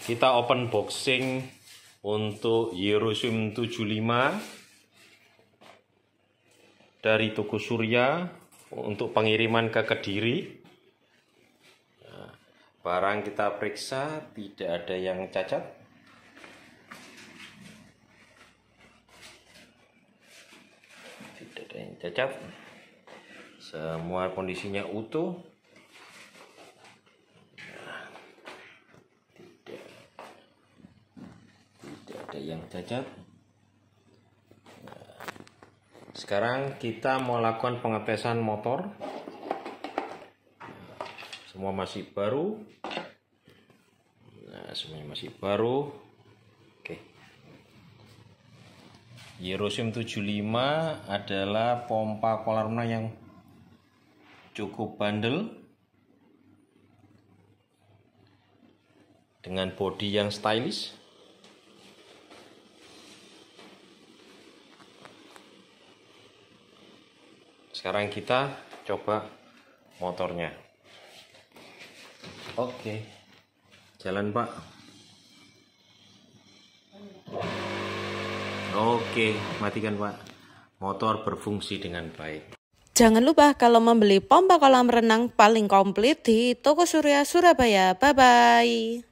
kita open boxing untuk Yerusalem 75 dari Tuku Surya untuk pengiriman ke Kediri. Nah, barang kita periksa tidak ada yang cacat. Tidak ada yang cacat. Semua kondisinya utuh. ada yang cacat ya. sekarang kita mau lakukan pengetesan motor semua masih baru nah semuanya masih baru oke Yerosim 75 adalah pompa kolarna yang cukup bandel dengan bodi yang stylish sekarang kita coba motornya oke jalan pak oke matikan pak motor berfungsi dengan baik Jangan lupa kalau membeli pompa kolam renang paling komplit di Toko Surya Surabaya. Bye-bye.